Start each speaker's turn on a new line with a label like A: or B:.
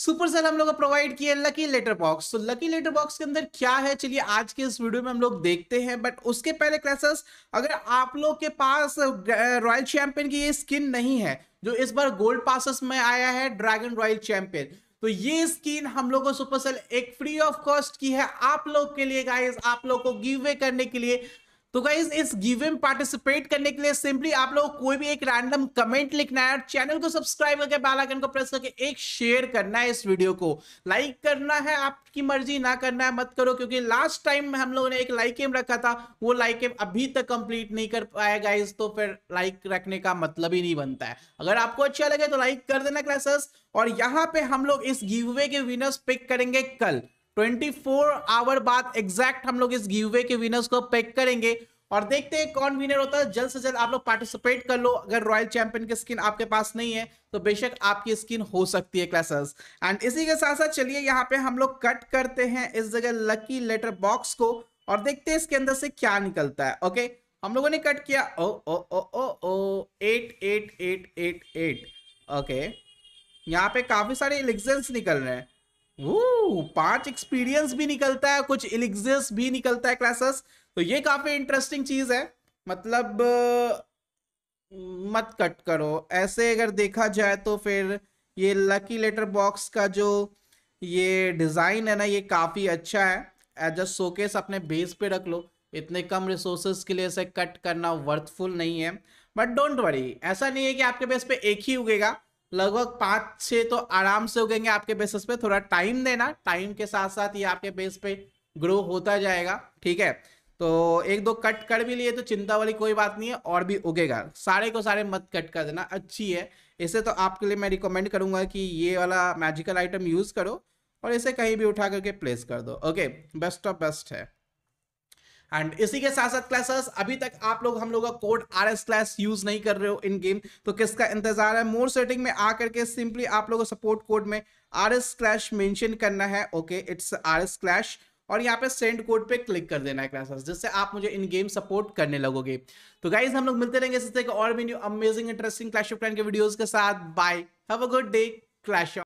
A: super cell हम लोग provide किए लकी लेटर बॉक्स तो लकी लेटर बॉक्स के अंदर क्या है चलिए आज के इस वीडियो में हम लोग देखते हैं बट उसके पहले क्लासेस अगर आप लोग के पास रॉयल चैंपियन की ये स्किन नहीं है जो इस बार गोल्ड पासस में आया है ड्रैगन रॉयल चैंपियन तो ये स्किन हम लोग को सेल एक फ्री ऑफ कॉस्ट की है आप लोग के लिए गाइज आप लोग को गिव वे करने के लिए तो गाइज इस गिवे में पार्टिसिपेट करने के लिए सिंपली आप लोग कोई भी एक रैंडम कमेंट लिखना है और चैनल को सब्सक्राइब करके बेल आइकन को प्रेस करके एक शेयर करना है इस वीडियो को लाइक करना है आपकी मर्जी ना करना है मत करो क्योंकि लास्ट टाइम हम लोगों ने एक लाइक एम रखा था वो लाइक एम अभी तक कंप्लीट नहीं कर पाया गाइज तो फिर लाइक रखने का मतलब ही नहीं बनता है अगर आपको अच्छा लगे तो लाइक कर देना क्लासेस और यहाँ पे हम लोग इस गिवे के विनर्स पिक करेंगे कल 24 आवर बाद एग्जैक्ट हम लोग इस गिवे के विनर्स को पैक करेंगे और देखते हैं कौन विनर होता है जल्द से जल्द आप लोग पार्टिसिपेट कर लो अगर रॉयल चैंपियन की स्किन आपके पास नहीं है तो बेशक आपकी स्किन हो सकती है क्लासेस एंड इसी के साथ साथ चलिए यहाँ पे हम लोग कट करते हैं इस जगह लकी लेटर बॉक्स को और देखते हैं इसके अंदर से क्या निकलता है ओके हम लोगों ने कट किया O O O O O eight eight eight eight eight okay यहाँ पे काफी सारे इलेक्शन निकल रहे हैं वो पांच एक्सपीरियंस भी निकलता है कुछ इलिग्जिस भी निकलता है क्लासेस तो ये काफी इंटरेस्टिंग चीज है मतलब मत कट करो ऐसे अगर देखा जाए तो फिर ये लकी लेटर बॉक्स का जो ये डिज़ाइन है ना ये काफ़ी अच्छा है एज अ शोकेस अपने बेस पे रख लो इतने कम रिसोर्सेस के लिए इसे कट करना वर्थफुल नहीं है बट डोंट वरी ऐसा नहीं है कि आपके बेस पे एक ही उगेगा लगभग पाँच छः तो आराम से उगेंगे आपके बेसिस पे थोड़ा टाइम देना टाइम के साथ साथ ये आपके बेस पे ग्रो होता जाएगा ठीक है तो एक दो कट कर भी लिए तो चिंता वाली कोई बात नहीं है और भी उगेगा सारे को सारे मत कट कर देना अच्छी है इसे तो आपके लिए मैं रिकमेंड करूंगा कि ये वाला मैजिकल आइटम यूज़ करो और इसे कहीं भी उठा करके प्लेस कर दो ओके बेस्ट ऑफ बेस्ट है एंड इसी के साथ साथ क्लासेस अभी तक आप लोग हम लोग का code R S class use नहीं कर रहे हो इन गेम तो किसका इंतजार है मोर सेटिंग में आकर के सिंपली आप लोगों को सपोर्ट कोड में आर एस क्लैश मेंशन करना है okay it's R S clash और यहाँ पे सेंड कोड पे क्लिक कर देना है क्लासेस जिससे आप मुझे इन गेम सपोर्ट करने लगोगे तो गाइज हम लोग मिलते रहेंगे और भी new amazing interesting Clash of Clan के वीडियोज के साथ bye have a good day clash